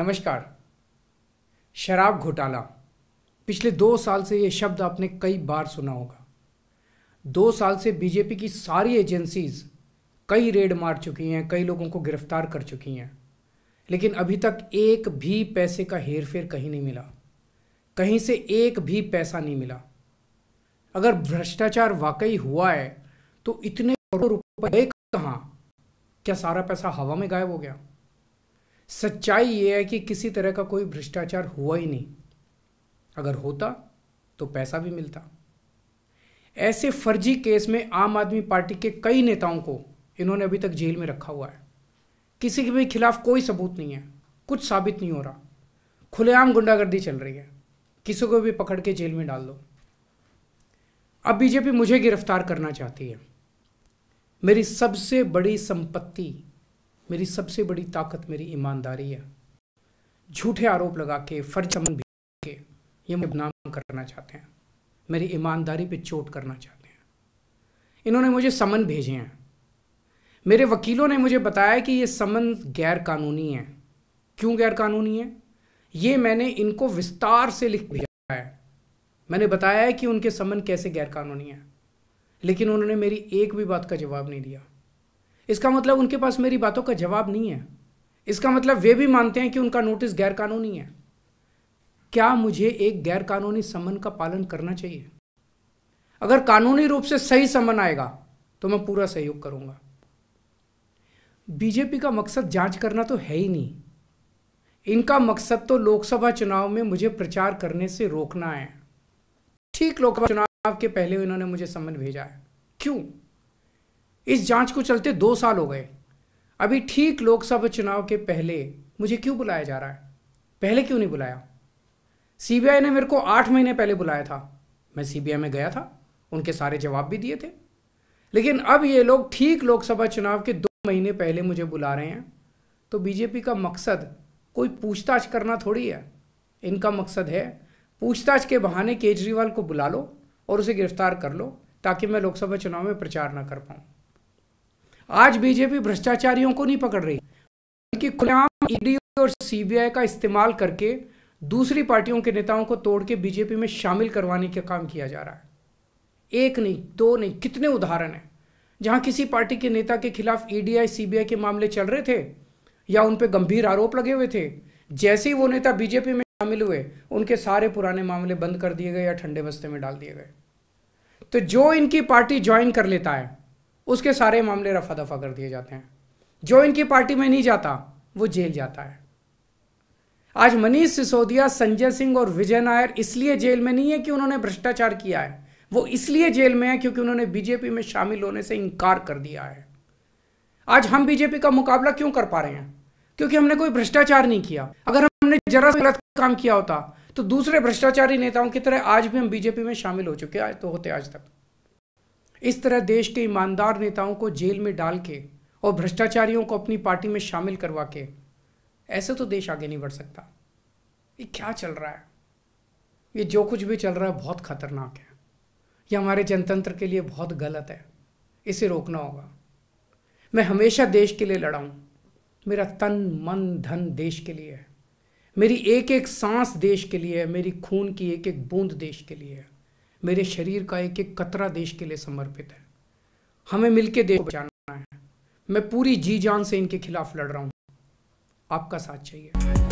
नमस्कार शराब घोटाला पिछले दो साल से यह शब्द आपने कई बार सुना होगा दो साल से बीजेपी की सारी एजेंसीज कई रेड मार चुकी हैं कई लोगों को गिरफ्तार कर चुकी हैं लेकिन अभी तक एक भी पैसे का हेरफेर कहीं नहीं मिला कहीं से एक भी पैसा नहीं मिला अगर भ्रष्टाचार वाकई हुआ है तो इतने करोड़ रुपए कहाँ क्या सारा पैसा हवा में गायब हो गया सच्चाई ये है कि किसी तरह का कोई भ्रष्टाचार हुआ ही नहीं अगर होता तो पैसा भी मिलता ऐसे फर्जी केस में आम आदमी पार्टी के कई नेताओं को इन्होंने अभी तक जेल में रखा हुआ है किसी के भी खिलाफ कोई सबूत नहीं है कुछ साबित नहीं हो रहा खुलेआम गुंडागर्दी चल रही है किसी को भी पकड़ के जेल में डाल दो अब बीजेपी मुझे गिरफ्तार करना चाहती है मेरी सबसे बड़ी संपत्ति मेरी सबसे बड़ी ताकत मेरी ईमानदारी है झूठे आरोप लगा के फर्जमन भी के ये बदनाम करना चाहते हैं मेरी ईमानदारी पे चोट करना चाहते हैं इन्होंने मुझे समन भेजे हैं मेरे वकीलों ने मुझे बताया कि ये समन गैर कानूनी है क्यों गैर कानूनी है ये मैंने इनको विस्तार से लिख भेजा है मैंने बताया है कि उनके समन कैसे गैर कानूनी है लेकिन उन्होंने मेरी एक भी बात का जवाब नहीं दिया इसका मतलब उनके पास मेरी बातों का जवाब नहीं है इसका मतलब वे भी मानते हैं कि उनका नोटिस गैरकानूनी है क्या मुझे एक गैरकानूनी समन का पालन करना चाहिए अगर कानूनी रूप से सही समन आएगा तो मैं पूरा सहयोग करूंगा बीजेपी का मकसद जांच करना तो है ही नहीं इनका मकसद तो लोकसभा चुनाव में मुझे प्रचार करने से रोकना है ठीक लोकसभा चुनाव के पहले इन्होंने मुझे समन भेजा है क्यों इस जांच को चलते दो साल हो गए अभी ठीक लोकसभा चुनाव के पहले मुझे क्यों बुलाया जा रहा है पहले क्यों नहीं बुलाया सीबीआई ने मेरे को आठ महीने पहले बुलाया था मैं सीबीआई में गया था उनके सारे जवाब भी दिए थे लेकिन अब ये लोग ठीक लोकसभा चुनाव के दो महीने पहले मुझे बुला रहे हैं तो बीजेपी का मकसद कोई पूछताछ करना थोड़ी है इनका मकसद है पूछताछ के बहाने केजरीवाल को बुला लो और उसे गिरफ्तार कर लो ताकि मैं लोकसभा चुनाव में प्रचार ना कर पाऊँ आज बीजेपी भ्रष्टाचारियों को नहीं पकड़ रही बल्कि खुलेआम ईडी e और सीबीआई का इस्तेमाल करके दूसरी पार्टियों के नेताओं को तोड़ के बीजेपी में शामिल करवाने का काम किया जा रहा है एक नहीं दो नहीं कितने उदाहरण हैं जहां किसी पार्टी के नेता के खिलाफ ईडीआई e सीबीआई के मामले चल रहे थे या उन पर गंभीर आरोप लगे हुए थे जैसे ही वो नेता बीजेपी में शामिल हुए उनके सारे पुराने मामले बंद कर दिए गए या ठंडे बस्ते में डाल दिए गए तो जो इनकी पार्टी ज्वाइन कर लेता है उसके सारे मामले रफा दफा कर दिए जाते हैं जो इनकी पार्टी में नहीं जाता वो जेल जाता है आज मनीष सिसोदिया संजय सिंह और विजय नायर इसलिए जेल में नहीं है कि उन्होंने भ्रष्टाचार किया है वो इसलिए जेल में है क्योंकि उन्होंने बीजेपी में शामिल होने से इनकार कर दिया है आज हम बीजेपी का मुकाबला क्यों कर पा रहे हैं क्योंकि हमने कोई भ्रष्टाचार नहीं किया अगर हमने जरा गलत काम किया होता तो दूसरे भ्रष्टाचारी नेताओं की तरह आज भी हम बीजेपी में शामिल हो चुके आज तो होते आज तक इस तरह देश के ईमानदार नेताओं को जेल में डाल के और भ्रष्टाचारियों को अपनी पार्टी में शामिल करवा के ऐसे तो देश आगे नहीं बढ़ सकता ये क्या चल रहा है ये जो कुछ भी चल रहा है बहुत खतरनाक है ये हमारे जनतंत्र के लिए बहुत गलत है इसे रोकना होगा मैं हमेशा देश के लिए लड़ाऊँ मेरा तन मन धन देश के लिए है मेरी एक एक सांस देश के लिए है मेरी खून की एक एक बूंद देश के लिए है मेरे शरीर का एक एक कतरा देश के लिए समर्पित है हमें मिलकर देश को बचाना है मैं पूरी जी जान से इनके खिलाफ लड़ रहा हूं आपका साथ चाहिए